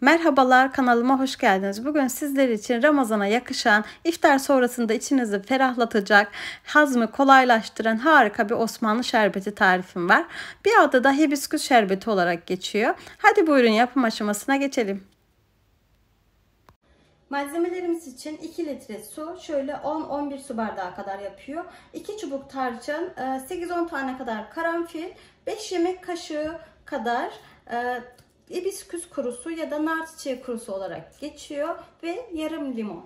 Merhabalar kanalıma hoş geldiniz. Bugün sizler için Ramazan'a yakışan, iftar sonrasında içinizi ferahlatacak, hazmı kolaylaştıran harika bir Osmanlı şerbeti tarifim var. Bir adı da hibisküs şerbeti olarak geçiyor. Hadi buyurun yapım aşamasına geçelim. Malzemelerimiz için 2 litre su şöyle 10-11 su bardağı kadar yapıyor. 2 çubuk tarçın, 8-10 e, tane kadar karanfil, 5 yemek kaşığı kadar e, ibisküs kurusu ya da nar çiçeği kurusu olarak geçiyor ve yarım limon.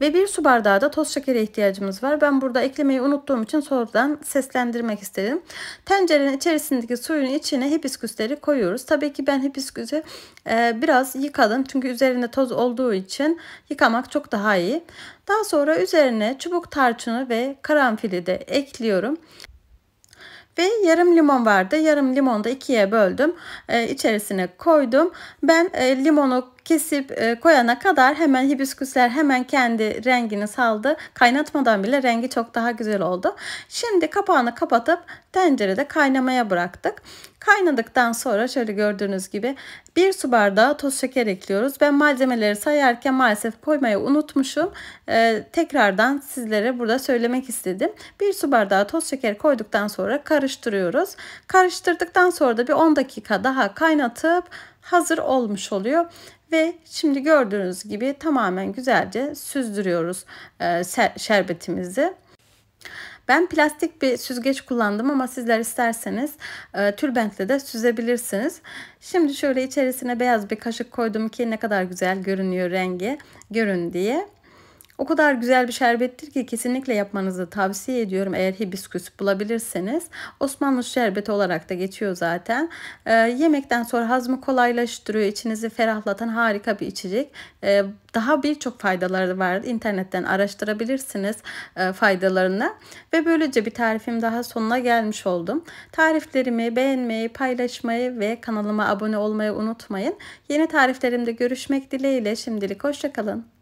Ve bir su bardağı da toz şekere ihtiyacımız var. Ben burada eklemeyi unuttuğum için sonradan seslendirmek istedim. Tencerenin içerisindeki suyun içine hibisküsleri koyuyoruz. Tabii ki ben hibisküsü e, biraz yıkadım. Çünkü üzerinde toz olduğu için yıkamak çok daha iyi. Daha sonra üzerine çubuk tarçını ve karanfili de ekliyorum. Ve yarım limon vardı. Yarım limonu da ikiye böldüm. E, içerisine koydum. Ben e, limonu kesip e, koyana kadar hemen hibisküsler hemen kendi rengini saldı. Kaynatmadan bile rengi çok daha güzel oldu. Şimdi kapağını kapatıp tencerede kaynamaya bıraktık. Kaynadıktan sonra şöyle gördüğünüz gibi bir su bardağı toz şeker ekliyoruz. Ben malzemeleri sayarken maalesef koymayı unutmuşum. Ee, tekrardan sizlere burada söylemek istedim. Bir su bardağı toz şeker koyduktan sonra karıştırıyoruz. Karıştırdıktan sonra da bir 10 dakika daha kaynatıp hazır olmuş oluyor. Ve şimdi gördüğünüz gibi tamamen güzelce süzdürüyoruz e, şerbetimizi. Ben plastik bir süzgeç kullandım ama sizler isterseniz e, tülbentle de süzebilirsiniz. Şimdi şöyle içerisine beyaz bir kaşık koydum ki ne kadar güzel görünüyor rengi görün diye. O kadar güzel bir şerbettir ki kesinlikle yapmanızı tavsiye ediyorum. Eğer hibisküs bulabilirseniz. Osmanlı şerbeti olarak da geçiyor zaten. Ee, yemekten sonra hazmı kolaylaştırıyor. içinizi ferahlatan harika bir içecek. Ee, daha birçok faydaları var. İnternetten araştırabilirsiniz e, faydalarını. Ve böylece bir tarifim daha sonuna gelmiş oldum. Tariflerimi beğenmeyi, paylaşmayı ve kanalıma abone olmayı unutmayın. Yeni tariflerimde görüşmek dileğiyle şimdilik hoşçakalın.